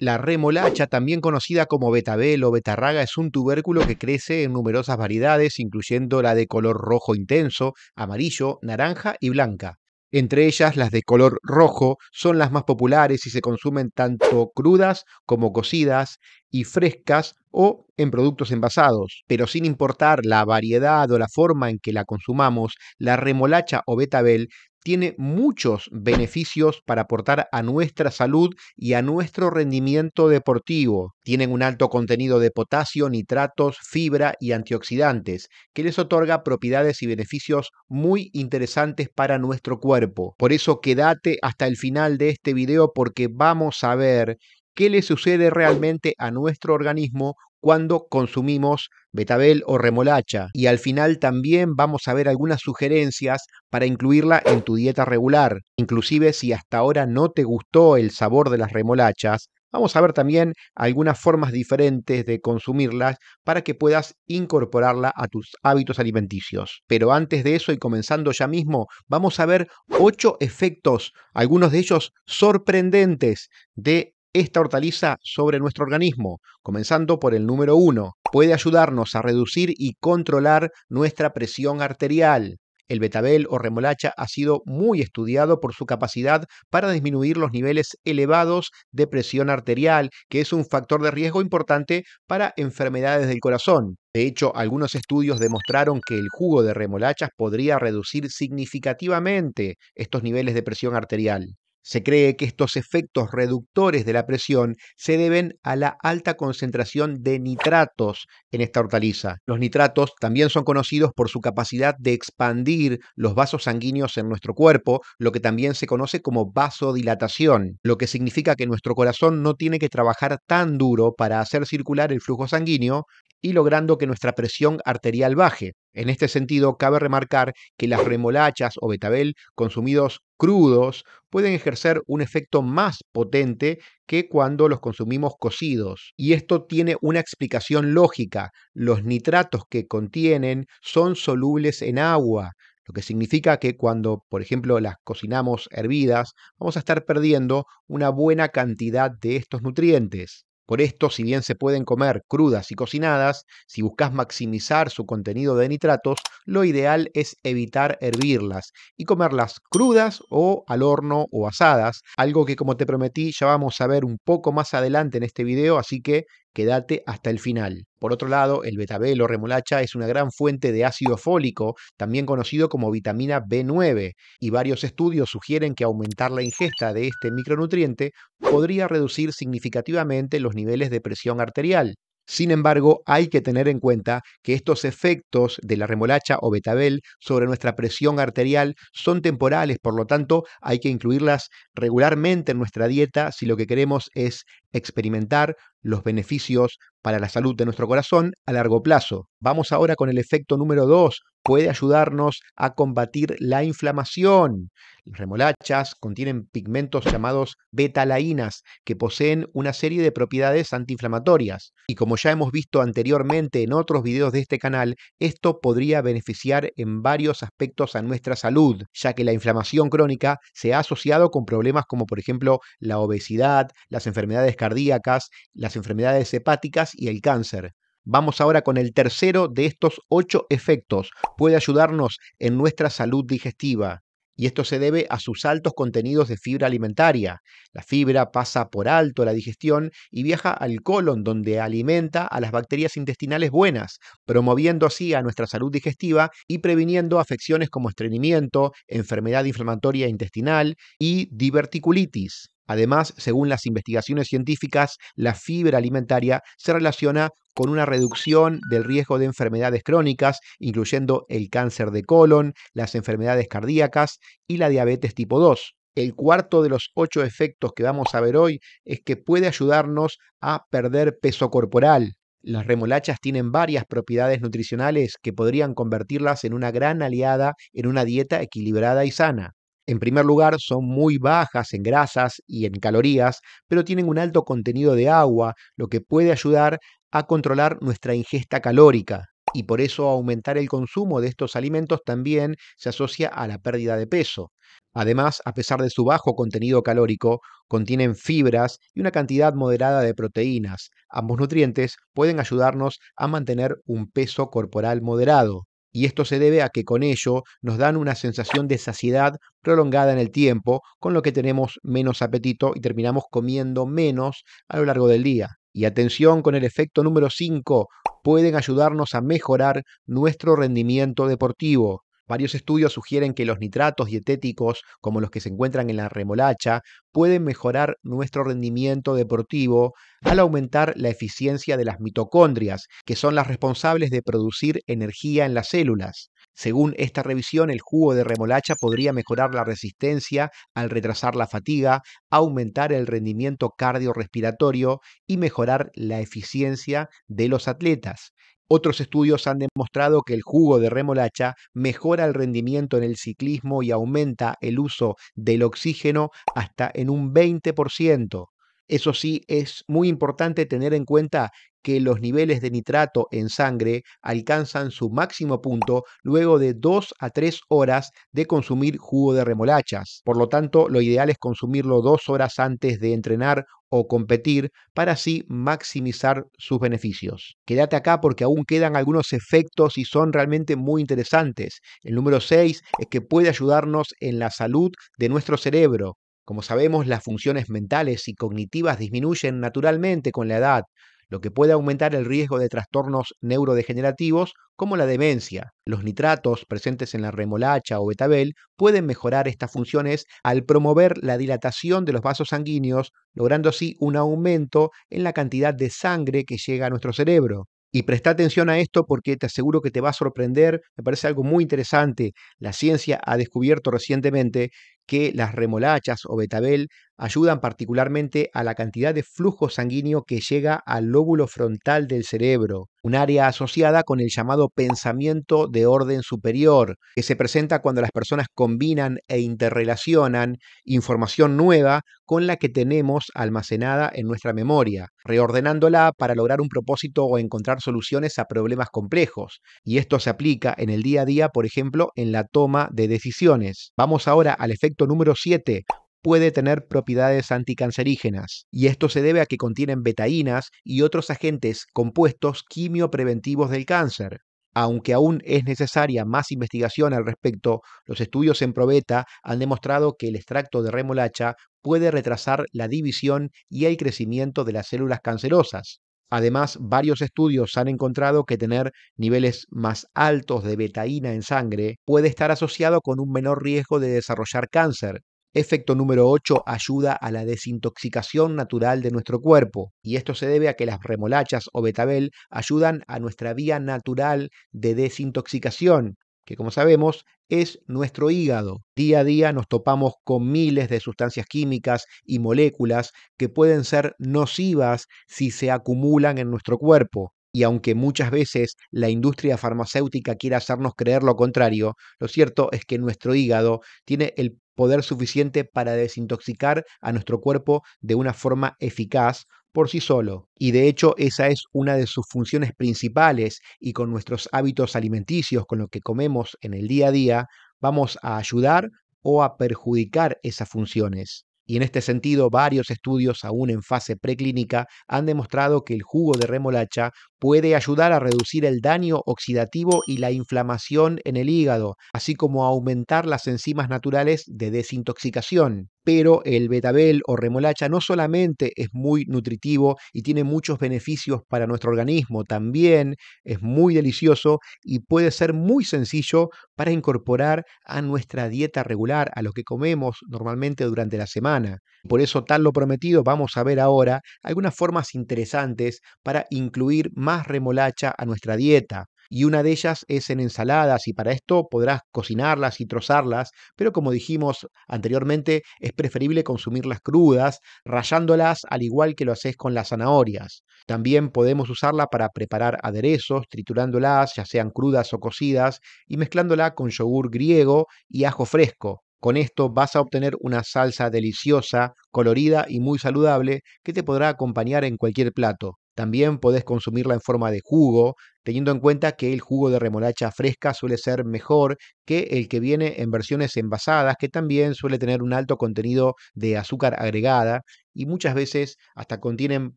La remolacha, también conocida como betabel o betarraga, es un tubérculo que crece en numerosas variedades, incluyendo la de color rojo intenso, amarillo, naranja y blanca. Entre ellas, las de color rojo son las más populares y se consumen tanto crudas como cocidas y frescas o en productos envasados. Pero sin importar la variedad o la forma en que la consumamos, la remolacha o betabel tiene muchos beneficios para aportar a nuestra salud y a nuestro rendimiento deportivo. Tienen un alto contenido de potasio, nitratos, fibra y antioxidantes, que les otorga propiedades y beneficios muy interesantes para nuestro cuerpo. Por eso quédate hasta el final de este video porque vamos a ver qué le sucede realmente a nuestro organismo cuando consumimos betabel o remolacha. Y al final también vamos a ver algunas sugerencias para incluirla en tu dieta regular. Inclusive si hasta ahora no te gustó el sabor de las remolachas, Vamos a ver también algunas formas diferentes de consumirlas para que puedas incorporarla a tus hábitos alimenticios. Pero antes de eso y comenzando ya mismo, vamos a ver 8 efectos, algunos de ellos sorprendentes, de esta hortaliza sobre nuestro organismo, comenzando por el número 1. Puede ayudarnos a reducir y controlar nuestra presión arterial. El betabel o remolacha ha sido muy estudiado por su capacidad para disminuir los niveles elevados de presión arterial, que es un factor de riesgo importante para enfermedades del corazón. De hecho, algunos estudios demostraron que el jugo de remolachas podría reducir significativamente estos niveles de presión arterial. Se cree que estos efectos reductores de la presión se deben a la alta concentración de nitratos en esta hortaliza. Los nitratos también son conocidos por su capacidad de expandir los vasos sanguíneos en nuestro cuerpo, lo que también se conoce como vasodilatación, lo que significa que nuestro corazón no tiene que trabajar tan duro para hacer circular el flujo sanguíneo y logrando que nuestra presión arterial baje. En este sentido, cabe remarcar que las remolachas o betabel consumidos crudos pueden ejercer un efecto más potente que cuando los consumimos cocidos. Y esto tiene una explicación lógica. Los nitratos que contienen son solubles en agua, lo que significa que cuando, por ejemplo, las cocinamos hervidas, vamos a estar perdiendo una buena cantidad de estos nutrientes. Por esto, si bien se pueden comer crudas y cocinadas, si buscas maximizar su contenido de nitratos, lo ideal es evitar hervirlas y comerlas crudas o al horno o asadas, algo que como te prometí ya vamos a ver un poco más adelante en este video, así que quédate hasta el final. Por otro lado, el betabel o remolacha es una gran fuente de ácido fólico, también conocido como vitamina B9, y varios estudios sugieren que aumentar la ingesta de este micronutriente podría reducir significativamente los niveles de presión arterial, sin embargo, hay que tener en cuenta que estos efectos de la remolacha o betabel sobre nuestra presión arterial son temporales, por lo tanto hay que incluirlas regularmente en nuestra dieta si lo que queremos es experimentar los beneficios para la salud de nuestro corazón a largo plazo. Vamos ahora con el efecto número 2 puede ayudarnos a combatir la inflamación. Las remolachas contienen pigmentos llamados betalaínas que poseen una serie de propiedades antiinflamatorias. Y como ya hemos visto anteriormente en otros videos de este canal, esto podría beneficiar en varios aspectos a nuestra salud, ya que la inflamación crónica se ha asociado con problemas como por ejemplo la obesidad, las enfermedades cardíacas, las enfermedades hepáticas y el cáncer. Vamos ahora con el tercero de estos ocho efectos. Puede ayudarnos en nuestra salud digestiva y esto se debe a sus altos contenidos de fibra alimentaria. La fibra pasa por alto la digestión y viaja al colon donde alimenta a las bacterias intestinales buenas, promoviendo así a nuestra salud digestiva y previniendo afecciones como estreñimiento, enfermedad inflamatoria intestinal y diverticulitis. Además, según las investigaciones científicas, la fibra alimentaria se relaciona con una reducción del riesgo de enfermedades crónicas, incluyendo el cáncer de colon, las enfermedades cardíacas y la diabetes tipo 2. El cuarto de los ocho efectos que vamos a ver hoy es que puede ayudarnos a perder peso corporal. Las remolachas tienen varias propiedades nutricionales que podrían convertirlas en una gran aliada en una dieta equilibrada y sana. En primer lugar, son muy bajas en grasas y en calorías, pero tienen un alto contenido de agua, lo que puede ayudar a controlar nuestra ingesta calórica. Y por eso aumentar el consumo de estos alimentos también se asocia a la pérdida de peso. Además, a pesar de su bajo contenido calórico, contienen fibras y una cantidad moderada de proteínas. Ambos nutrientes pueden ayudarnos a mantener un peso corporal moderado y esto se debe a que con ello nos dan una sensación de saciedad prolongada en el tiempo, con lo que tenemos menos apetito y terminamos comiendo menos a lo largo del día. Y atención con el efecto número 5, pueden ayudarnos a mejorar nuestro rendimiento deportivo. Varios estudios sugieren que los nitratos dietéticos, como los que se encuentran en la remolacha, pueden mejorar nuestro rendimiento deportivo al aumentar la eficiencia de las mitocondrias, que son las responsables de producir energía en las células. Según esta revisión, el jugo de remolacha podría mejorar la resistencia al retrasar la fatiga, aumentar el rendimiento cardiorrespiratorio y mejorar la eficiencia de los atletas. Otros estudios han demostrado que el jugo de remolacha mejora el rendimiento en el ciclismo y aumenta el uso del oxígeno hasta en un 20%. Eso sí, es muy importante tener en cuenta que los niveles de nitrato en sangre alcanzan su máximo punto luego de 2 a 3 horas de consumir jugo de remolachas. Por lo tanto, lo ideal es consumirlo 2 horas antes de entrenar o competir para así maximizar sus beneficios. Quédate acá porque aún quedan algunos efectos y son realmente muy interesantes. El número 6 es que puede ayudarnos en la salud de nuestro cerebro. Como sabemos, las funciones mentales y cognitivas disminuyen naturalmente con la edad lo que puede aumentar el riesgo de trastornos neurodegenerativos como la demencia. Los nitratos presentes en la remolacha o betabel pueden mejorar estas funciones al promover la dilatación de los vasos sanguíneos, logrando así un aumento en la cantidad de sangre que llega a nuestro cerebro. Y presta atención a esto porque te aseguro que te va a sorprender, me parece algo muy interesante. La ciencia ha descubierto recientemente que las remolachas o betabel ayudan particularmente a la cantidad de flujo sanguíneo que llega al lóbulo frontal del cerebro, un área asociada con el llamado pensamiento de orden superior, que se presenta cuando las personas combinan e interrelacionan información nueva con la que tenemos almacenada en nuestra memoria, reordenándola para lograr un propósito o encontrar soluciones a problemas complejos. Y esto se aplica en el día a día, por ejemplo, en la toma de decisiones. Vamos ahora al efecto número 7 puede tener propiedades anticancerígenas, y esto se debe a que contienen betaínas y otros agentes compuestos quimiopreventivos del cáncer. Aunque aún es necesaria más investigación al respecto, los estudios en probeta han demostrado que el extracto de remolacha puede retrasar la división y el crecimiento de las células cancerosas. Además, varios estudios han encontrado que tener niveles más altos de betaína en sangre puede estar asociado con un menor riesgo de desarrollar cáncer. Efecto número 8 ayuda a la desintoxicación natural de nuestro cuerpo, y esto se debe a que las remolachas o betabel ayudan a nuestra vía natural de desintoxicación, que como sabemos es nuestro hígado. Día a día nos topamos con miles de sustancias químicas y moléculas que pueden ser nocivas si se acumulan en nuestro cuerpo. Y aunque muchas veces la industria farmacéutica quiera hacernos creer lo contrario, lo cierto es que nuestro hígado tiene el poder suficiente para desintoxicar a nuestro cuerpo de una forma eficaz por sí solo. Y de hecho esa es una de sus funciones principales y con nuestros hábitos alimenticios, con lo que comemos en el día a día, vamos a ayudar o a perjudicar esas funciones. Y en este sentido, varios estudios, aún en fase preclínica, han demostrado que el jugo de remolacha puede ayudar a reducir el daño oxidativo y la inflamación en el hígado, así como a aumentar las enzimas naturales de desintoxicación. Pero el betabel o remolacha no solamente es muy nutritivo y tiene muchos beneficios para nuestro organismo, también es muy delicioso y puede ser muy sencillo para incorporar a nuestra dieta regular, a lo que comemos normalmente durante la semana. Por eso, tal lo prometido, vamos a ver ahora algunas formas interesantes para incluir más más remolacha a nuestra dieta. Y una de ellas es en ensaladas y para esto podrás cocinarlas y trozarlas, pero como dijimos anteriormente, es preferible consumirlas crudas, rayándolas al igual que lo haces con las zanahorias. También podemos usarla para preparar aderezos, triturándolas, ya sean crudas o cocidas, y mezclándola con yogur griego y ajo fresco. Con esto vas a obtener una salsa deliciosa, colorida y muy saludable que te podrá acompañar en cualquier plato. También podés consumirla en forma de jugo, teniendo en cuenta que el jugo de remolacha fresca suele ser mejor que el que viene en versiones envasadas, que también suele tener un alto contenido de azúcar agregada y muchas veces hasta contienen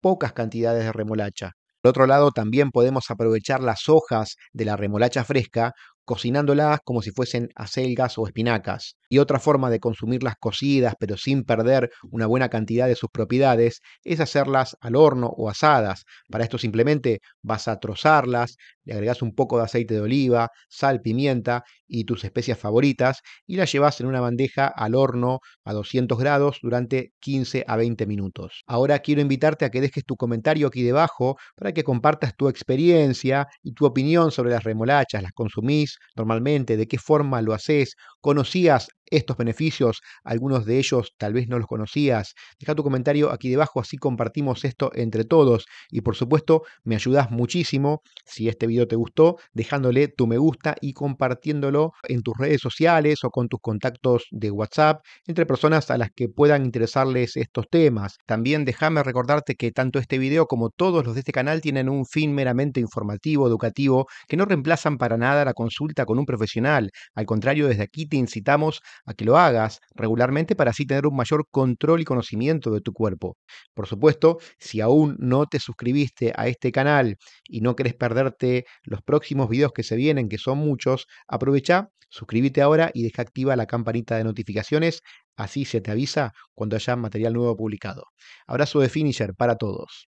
pocas cantidades de remolacha. Por otro lado, también podemos aprovechar las hojas de la remolacha fresca cocinándolas como si fuesen acelgas o espinacas. Y otra forma de consumirlas cocidas pero sin perder una buena cantidad de sus propiedades es hacerlas al horno o asadas. Para esto simplemente vas a trozarlas, le agregás un poco de aceite de oliva, sal, pimienta y tus especias favoritas y la llevas en una bandeja al horno a 200 grados durante 15 a 20 minutos. Ahora quiero invitarte a que dejes tu comentario aquí debajo para que compartas tu experiencia y tu opinión sobre las remolachas, las consumís normalmente, de qué forma lo haces, conocías estos beneficios, algunos de ellos tal vez no los conocías. Deja tu comentario aquí debajo, así compartimos esto entre todos. Y por supuesto, me ayudas muchísimo si este video te gustó, dejándole tu me gusta y compartiéndolo en tus redes sociales o con tus contactos de WhatsApp, entre personas a las que puedan interesarles estos temas. También déjame recordarte que tanto este video como todos los de este canal tienen un fin meramente informativo, educativo, que no reemplazan para nada la consulta con un profesional. Al contrario, desde aquí te incitamos a que lo hagas regularmente para así tener un mayor control y conocimiento de tu cuerpo. Por supuesto, si aún no te suscribiste a este canal y no querés perderte los próximos videos que se vienen, que son muchos, aprovecha, suscríbete ahora y deja activa la campanita de notificaciones, así se te avisa cuando haya material nuevo publicado. Abrazo de Finisher para todos.